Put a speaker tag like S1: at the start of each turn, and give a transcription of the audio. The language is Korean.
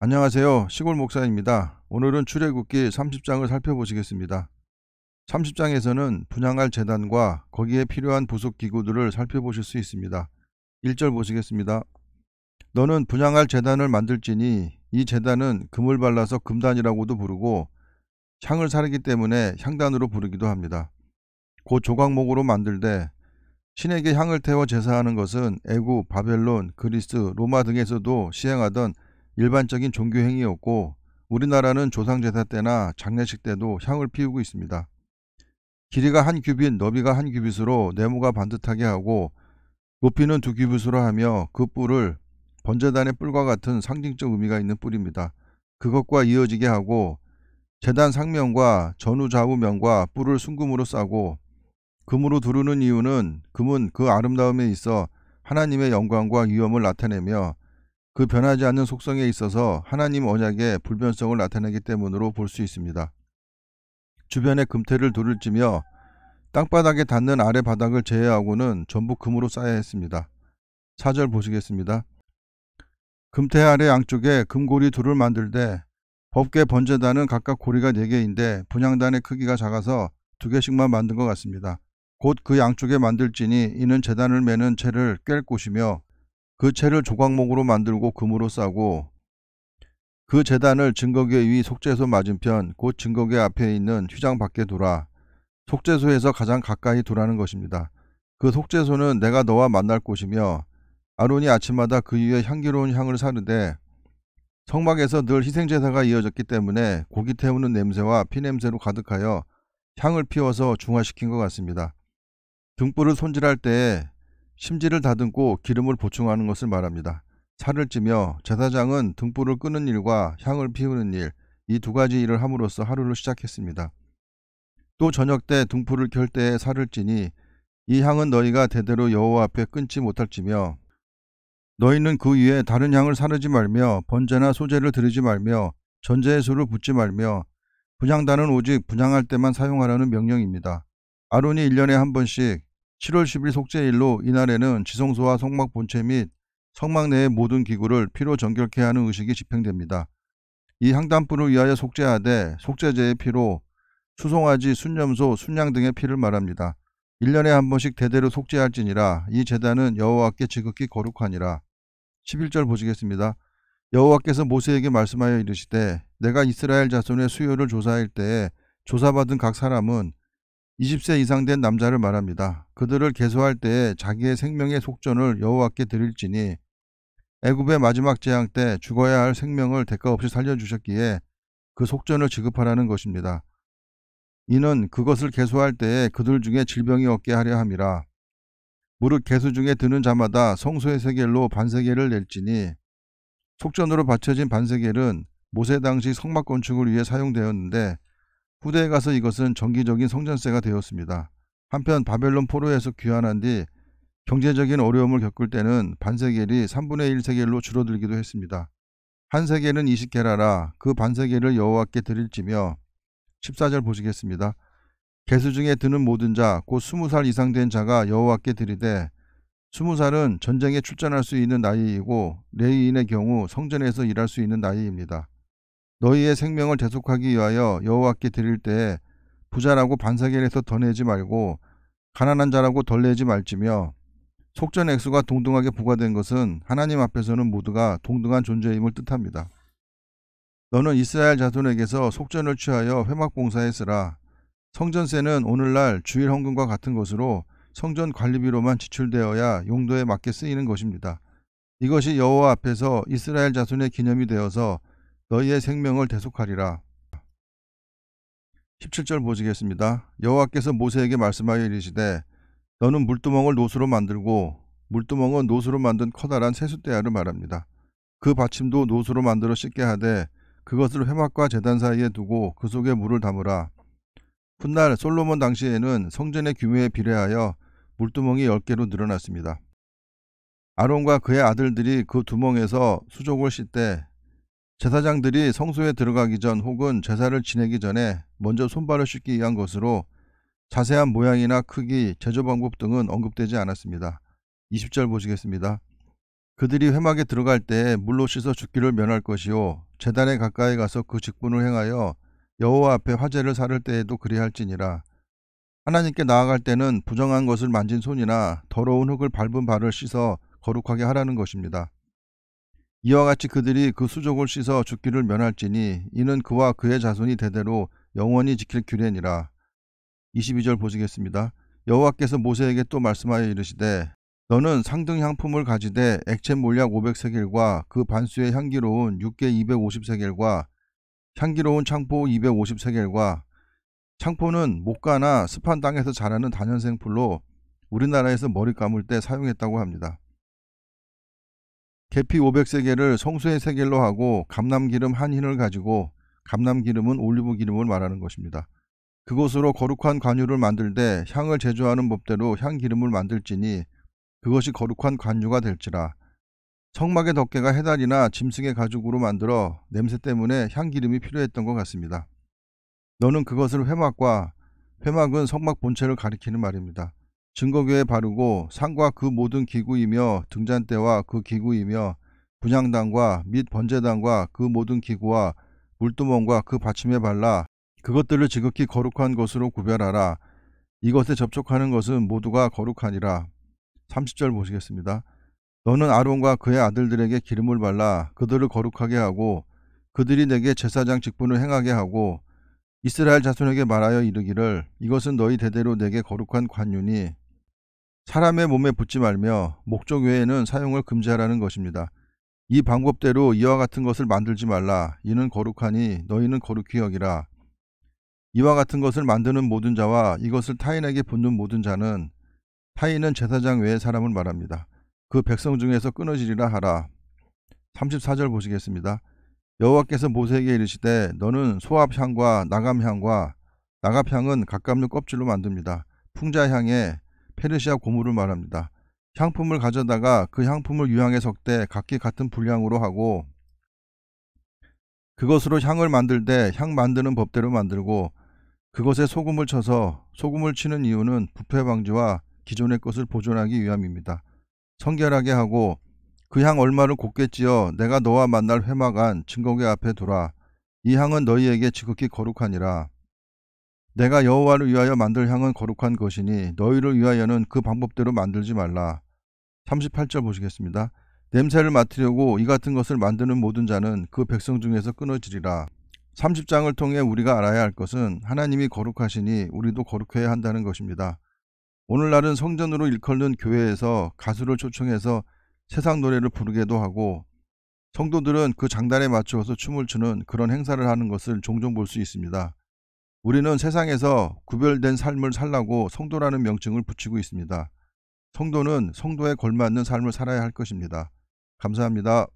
S1: 안녕하세요. 시골 목사입니다. 오늘은 출애굽기 30장을 살펴보시겠습니다. 30장에서는 분양할 재단과 거기에 필요한 보석 기구들을 살펴보실 수 있습니다. 1절 보시겠습니다. 너는 분양할 재단을 만들지니 이 재단은 금을 발라서 금단이라고도 부르고 향을 사르기 때문에 향단으로 부르기도 합니다. 곧 조각목으로 만들되 신에게 향을 태워 제사하는 것은 에구, 바벨론, 그리스, 로마 등에서도 시행하던 일반적인 종교 행위였고 우리나라는 조상제사 때나 장례식 때도 향을 피우고 있습니다. 길이가 한 규빗, 너비가 한 규빗으로 네모가 반듯하게 하고 높이는 두 규빗으로 하며 그 뿔을 번제단의 뿔과 같은 상징적 의미가 있는 뿔입니다. 그것과 이어지게 하고 재단 상면과 전후 좌우면과 뿔을 순금으로 싸고 금으로 두르는 이유는 금은 그 아름다움에 있어 하나님의 영광과 위엄을 나타내며 그 변하지 않는 속성에 있어서 하나님 언약의 불변성을 나타내기 때문으로 볼 수 있습니다. 주변에 금태를 돌을 찌며 땅바닥에 닿는 아래 바닥을 제외하고는 전부 금으로 쌓여야 했습니다. 4절 보시겠습니다. 금태 아래 양쪽에 금고리 둘을 만들 때 법계 번제단은 각각 고리가 4개인데 분양단의 크기가 작아서 2개씩만 만든 것 같습니다. 곧 그 양쪽에 만들지니 이는 재단을 매는 채를 꿰 곳이며 그 채를 조각목으로 만들고 금으로 싸고 그 재단을 증거계 위 속죄소 맞은편 곧 증거계 앞에 있는 휘장 밖에 두라. 속죄소에서 가장 가까이 두라는 것입니다. 그 속죄소는 내가 너와 만날 곳이며 아론이 아침마다 그 위에 향기로운 향을 사는데 성막에서 늘 희생제사가 이어졌기 때문에 고기 태우는 냄새와 피냄새로 가득하여 향을 피워서 중화시킨 것 같습니다. 등불을 손질할 때 심지를 다듬고 기름을 보충하는 것을 말합니다. 살을 찌며 제사장은 등불을 끄는 일과 향을 피우는 일, 이 두 가지 일을 함으로써 하루를 시작했습니다. 또 저녁 때 등불을 켤 때에 살을 찌니 이 향은 너희가 대대로 여호와 앞에 끊지 못할지며 너희는 그 위에 다른 향을 사르지 말며 번제나 소재를들이지 말며 전제의 수를붙지 말며 분향단은 오직 분향할 때만 사용하라는 명령입니다. 아론이 1년에 한 번씩 7월 10일 속죄일로 이날에는 지성소와 성막 본체 및 성막 내의 모든 기구를 피로 정결케 하는 의식이 집행됩니다. 이 향단불을 위하여 속죄하되 속죄제의 피로 수송아지, 순념소, 순양 등의 피를 말합니다. 1년에 한 번씩 대대로 속죄할지니라 이 재단은 여호와께 지극히 거룩하니라. 11절 보시겠습니다. 여호와께서 모세에게 말씀하여 이르시되 내가 이스라엘 자손의 수요를 조사할 때에 조사받은 각 사람은 20세 이상 된 남자를 말합니다. 그들을 개소할 때에 자기의 생명의 속전을 여호와께 드릴지니 애굽의 마지막 재앙 때 죽어야 할 생명을 대가 없이 살려주셨기에 그 속전을 지급하라는 것입니다. 이는 그것을 개소할 때에 그들 중에 질병이 없게 하려 함이라. 무릇 개수 중에 드는 자마다 성소의 세겔로 반세겔을 낼지니 속전으로 바쳐진 반세겔은 모세 당시 성막 건축을 위해 사용되었는데 후대에 가서 이것은 정기적인 성전세가 되었습니다. 한편 바벨론 포로에서 귀환한 뒤 경제적인 어려움을 겪을 때는 반세겔이 3분의 1 세겔로 줄어들기도 했습니다. 한 세겔은 20개라라 그 반세겔을 여호와께 드릴지며 14절 보시겠습니다. 개수 중에 드는 모든 자곧 20살 이상 된 자가 여호와께 드리되 20살은 전쟁에 출전할 수 있는 나이이고 레이인의 경우 성전에서 일할 수 있는 나이입니다. 너희의 생명을 대속하기 위하여 여호와께 드릴 때에 부자라고 반사계에서 더 내지 말고 가난한 자라고 덜 내지 말지며 속전 액수가 동등하게 부과된 것은 하나님 앞에서는 모두가 동등한 존재임을 뜻합니다. 너는 이스라엘 자손에게서 속전을 취하여 회막 봉사에 쓰라. 성전세는 오늘날 주일 헌금과 같은 것으로 성전 관리비로만 지출되어야 용도에 맞게 쓰이는 것입니다. 이것이 여호와 앞에서 이스라엘 자손의 기념이 되어서 너희의 생명을 대속하리라. 17절 보시겠습니다. 여호와께서 모세에게 말씀하여 이르시되 너는 물두멍을 노수로 만들고 물두멍은 노수로 만든 커다란 세숫대야를 말합니다. 그 받침도 노수로 만들어 씻게 하되 그것을 회막과 재단 사이에 두고 그 속에 물을 담으라. 훗날 솔로몬 당시에는 성전의 규모에 비례하여 물두멍이 10개로 늘어났습니다. 아론과 그의 아들들이 그 두멍에서 수족을 씻되 제사장들이 성소에 들어가기 전 혹은 제사를 지내기 전에 먼저 손발을 씻기 위한 것으로 자세한 모양이나 크기, 제조 방법 등은 언급되지 않았습니다. 20절 보시겠습니다. 그들이 회막에 들어갈 때 물로 씻어 죽기를 면할 것이요 제단에 가까이 가서 그 직분을 행하여 여호와 앞에 화제를 사를 때에도 그리할지니라. 하나님께 나아갈 때는 부정한 것을 만진 손이나 더러운 흙을 밟은 발을 씻어 거룩하게 하라는 것입니다. 이와 같이 그들이 그 수족을 씻어 죽기를 면할지니 이는 그와 그의 자손이 대대로 영원히 지킬 규례니라. 22절 보시겠습니다. 여호와께서 모세에게 또 말씀하여 이르시되 너는 상등 향품을 가지되 액체 몰약 500세겔과 그 반수의 향기로운 육개 250세겔과 향기로운 창포 250세겔과 창포는 목가나 습한 땅에서 자라는 단연생 풀로 우리나라에서 머리 감을 때 사용했다고 합니다. 계피 5 0 0세계를 성수의 세계로 하고 감남기름 한 흰을 가지고 감남기름은 올리브 기름을 말하는 것입니다. 그곳으로 거룩한 관유를 만들 때 향을 제조하는 법대로 향기름을 만들지니 그것이 거룩한 관유가 될지라 성막의 덮개가 해달이나 짐승의 가죽으로 만들어 냄새 때문에 향기름이 필요했던 것 같습니다. 너는 그것을 회막과 회막은 성막 본체를 가리키는 말입니다. 증거교에 바르고 상과 그 모든 기구이며 등잔대와 그 기구이며 분향단과 및 번제단과 그 모든 기구와 물두멍과 그 받침에 발라 그것들을 지극히 거룩한 것으로 구별하라. 이것에 접촉하는 것은 모두가 거룩하니라. 30절 보시겠습니다. 너는 아론과 그의 아들들에게 기름을 발라 그들을 거룩하게 하고 그들이 내게 제사장 직분을 행하게 하고 이스라엘 자손에게 말하여 이르기를 이것은 너희 대대로 내게 거룩한 관윤이 사람의 몸에 붙지 말며 목적 외에는 사용을 금지하라는 것입니다. 이 방법대로 이와 같은 것을 만들지 말라. 이는 거룩하니 너희는 거룩히 여기라. 이와 같은 것을 만드는 모든 자와 이것을 타인에게 붙는 모든 자는 타인은 제사장 외의 사람을 말합니다. 그 백성 중에서 끊어지리라 하라. 34절 보시겠습니다. 여호와께서 모세에게 이르시되 너는 소압향과 나감향과 나갑향은 각각류 껍질로 만듭니다. 풍자향에 페르시아 고무를 말합니다. 향품을 가져다가 그 향품을 유향에 섞되 각기 같은 분량으로 하고 그것으로 향을 만들 때 향 만드는 법대로 만들고 그것에 소금을 쳐서 소금을 치는 이유는 부패 방지와 기존의 것을 보존하기 위함입니다. 성결하게 하고 그 향 얼마를 곱게 찌어 내가 너와 만날 회막 안 증거궤 앞에 두라. 이 향은 너희에게 지극히 거룩하니라. 내가 여호와를 위하여 만들 향은 거룩한 것이니 너희를 위하여는 그 방법대로 만들지 말라. 38절 보시겠습니다. 냄새를 맡으려고 이 같은 것을 만드는 모든 자는 그 백성 중에서 끊어지리라. 30장을 통해 우리가 알아야 할 것은 하나님이 거룩하시니 우리도 거룩해야 한다는 것입니다. 오늘날은 성전으로 일컬는 교회에서 가수를 초청해서 세상 노래를 부르게도 하고 성도들은 그 장단에 맞추어서 춤을 추는 그런 행사를 하는 것을 종종 볼 수 있습니다. 우리는 세상에서 구별된 삶을 살라고 성도라는 명칭을 붙이고 있습니다. 성도는 성도에 걸맞는 삶을 살아야 할 것입니다. 감사합니다.